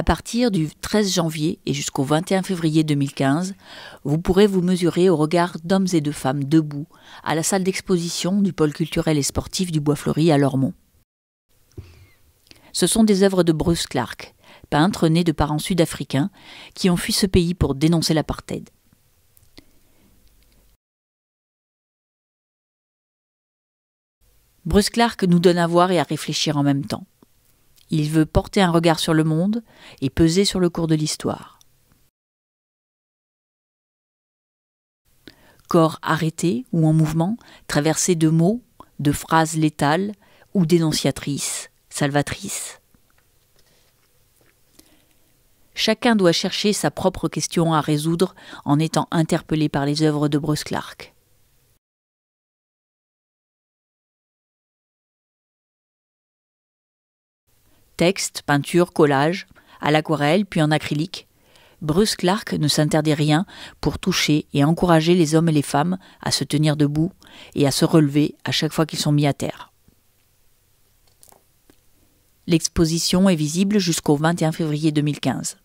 À partir du 13 janvier et jusqu'au 21 février 2015, vous pourrez vous mesurer au regard d'hommes et de femmes debout à la salle d'exposition du pôle culturel et sportif du Bois-Fleuri à Lormont. Ce sont des œuvres de Bruce Clark, peintre né de parents sud-africains qui ont fui ce pays pour dénoncer l'apartheid. Bruce Clark nous donne à voir et à réfléchir en même temps. Il veut porter un regard sur le monde et peser sur le cours de l'histoire. Corps arrêté ou en mouvement, traversé de mots, de phrases létales ou dénonciatrices, salvatrices. Chacun doit chercher sa propre question à résoudre en étant interpellé par les œuvres de Bruce Clark. texte, peinture, collage, à l'aquarelle puis en acrylique. Bruce Clark ne s'interdit rien pour toucher et encourager les hommes et les femmes à se tenir debout et à se relever à chaque fois qu'ils sont mis à terre. L'exposition est visible jusqu'au 21 février 2015.